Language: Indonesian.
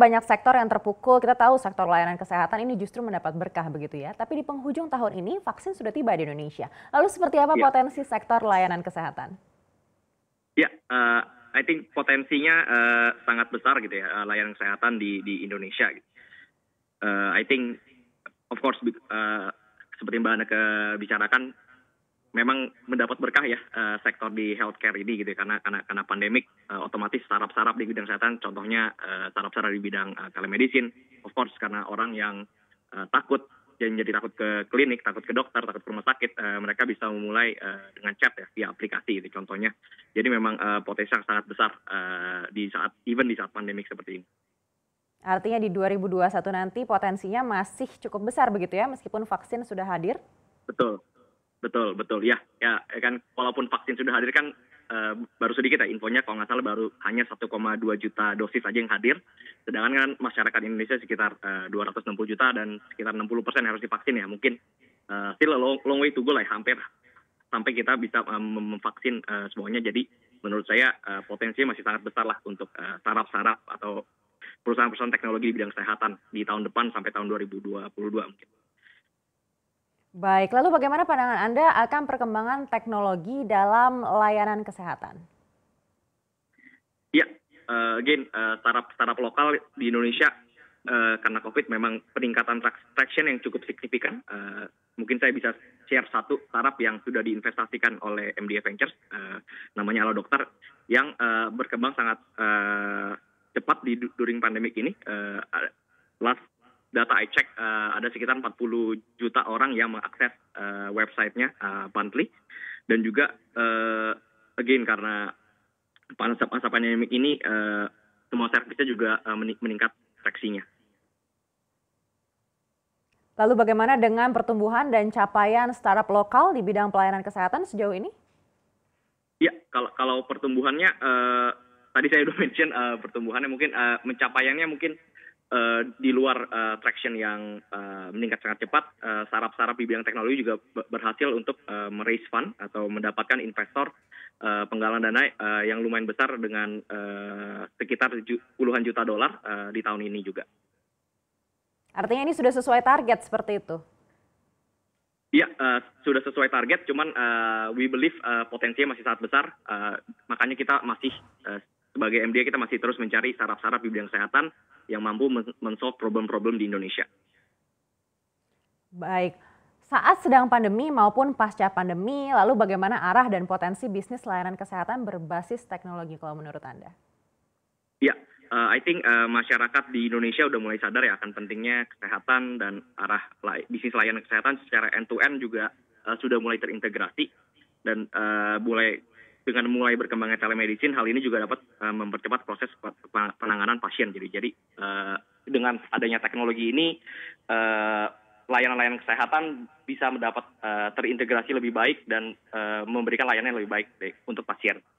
banyak sektor yang terpukul. Kita tahu sektor layanan kesehatan ini justru mendapat berkah begitu ya. Tapi di penghujung tahun ini vaksin sudah tiba di Indonesia. Lalu seperti apa ya. potensi sektor layanan kesehatan? Ya, uh, I think potensinya uh, sangat besar gitu ya eh, layanan kesehatan di di Indonesia. Uh, I think of course uh, seperti Mbak Anaka bicarakan memang mendapat berkah ya uh, sektor di healthcare ini gitu ya, karena karena karena pandemik uh, otomatis sarap-sarap di bidang kesehatan contohnya uh, eh, sarap startup di bidang uh, telemedicine of course karena orang yang uh, takut jadi jadi takut ke klinik, takut ke dokter, takut ke rumah sakit, uh, mereka bisa memulai uh, dengan chat ya via aplikasi itu contohnya. Jadi memang uh, potensi yang sangat besar uh, di saat even di saat pandemik seperti ini. Artinya di 2021 nanti potensinya masih cukup besar begitu ya meskipun vaksin sudah hadir? Betul, Betul, betul. Ya, ya kan walaupun vaksin sudah hadir kan uh, baru sedikit ya infonya kalau nggak salah baru hanya 1,2 juta dosis saja yang hadir. Sedangkan kan masyarakat Indonesia sekitar eh, uh, 260 juta dan sekitar 60 persen harus divaksin ya. Mungkin uh, still long, long way to go lah ya, hampir sampai kita bisa um, memvaksin uh, semuanya. Jadi menurut saya uh, potensinya masih sangat besar lah untuk saraf-saraf atau perusahaan-perusahaan teknologi di bidang kesehatan di tahun depan sampai tahun 2022 mungkin. Baik, lalu bagaimana pandangan Anda akan perkembangan teknologi dalam layanan kesehatan? Ya, uh, again, uh, startup startup lokal di Indonesia uh, karena COVID memang peningkatan traction yang cukup signifikan. Uh, mungkin saya bisa share satu startup yang sudah diinvestasikan oleh MD Ventures, uh, namanya Alo Dokter, yang uh, berkembang sangat uh, cepat di during pandemik ini. Uh, last data I check uh, ada sekitar 40 juta orang yang mengakses uh, websitenya uh, dan juga uh, again karena masa pandemi ini uh, semua servisnya juga uh, meningkat traksinya. Lalu bagaimana dengan pertumbuhan dan capaian startup lokal di bidang pelayanan kesehatan sejauh ini? Ya, kalau kalau pertumbuhannya uh, tadi saya sudah mention uh, pertumbuhannya mungkin uh, mencapaiannya mungkin uh, di luar uh, traction yang uh, meningkat sangat cepat, sarap-sarap startup di bidang teknologi juga berhasil untuk uh, meraise fund atau mendapatkan investor uh, dana uh, yang lumayan besar dengan uh, sekitar puluhan juta dolar uh, di tahun ini juga. Artinya ini sudah sesuai target seperti itu? Ya, uh, sudah sesuai target, cuman uh, we believe uh, potensinya masih sangat besar, uh, makanya kita masih uh, sebagai MDA kita masih terus mencari saraf-saraf di bidang kesehatan yang mampu men-solve problem-problem di Indonesia. Baik, saat sedang pandemi maupun pasca pandemi, lalu bagaimana arah dan potensi bisnis layanan kesehatan berbasis teknologi kalau menurut Anda? Ya, uh, I think uh, masyarakat di Indonesia udah mulai sadar ya akan pentingnya kesehatan dan arah lay bisnis layanan kesehatan secara end to end juga uh, sudah mulai terintegrasi dan uh, mulai dengan mulai berkembangnya telemedicine hal ini juga dapat uh, mempercepat proses penanganan pasien jadi jadi uh, dengan adanya teknologi ini layanan eh, layanan-layanan kesehatan bisa mendapat uh, terintegrasi lebih baik dan uh, memberikan layanan yang lebih baik deh, untuk pasien.